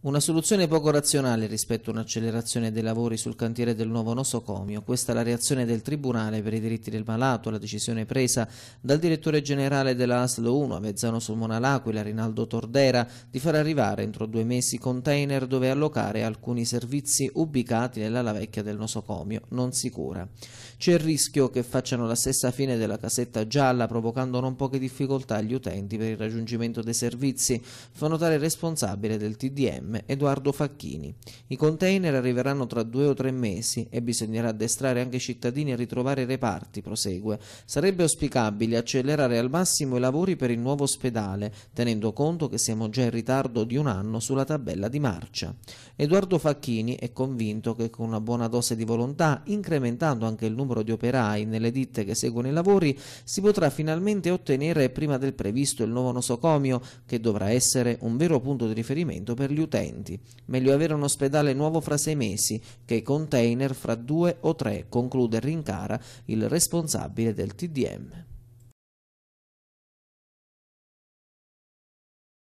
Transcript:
Una soluzione poco razionale rispetto a un'accelerazione dei lavori sul cantiere del nuovo nosocomio, questa è la reazione del Tribunale per i diritti del malato alla decisione presa dal direttore generale della ASL 1 a Mezzano Sulmona L'Aquila, Rinaldo Tordera, di far arrivare entro due mesi container dove allocare alcuni servizi ubicati nell'ala vecchia del nosocomio, non sicura. C'è il rischio che facciano la stessa fine della casetta gialla provocando non poche difficoltà agli utenti per il raggiungimento dei servizi, fa notare il responsabile del TDM GM Edoardo Facchini. I container arriveranno tra due o tre mesi e bisognerà addestrare anche i cittadini a ritrovare i reparti, prosegue. Sarebbe auspicabile accelerare al massimo i lavori per il nuovo ospedale, tenendo conto che siamo già in ritardo di un anno sulla tabella di marcia. Edoardo Facchini è convinto che con una buona dose di volontà, incrementando anche il numero di operai nelle ditte che seguono i lavori, si potrà finalmente ottenere prima del previsto il nuovo nosocomio, che dovrà essere un vero punto di riferimento per gli utenti utenti. Meglio avere un ospedale nuovo fra sei mesi che container fra due o tre, conclude Rincara, il responsabile del TDM.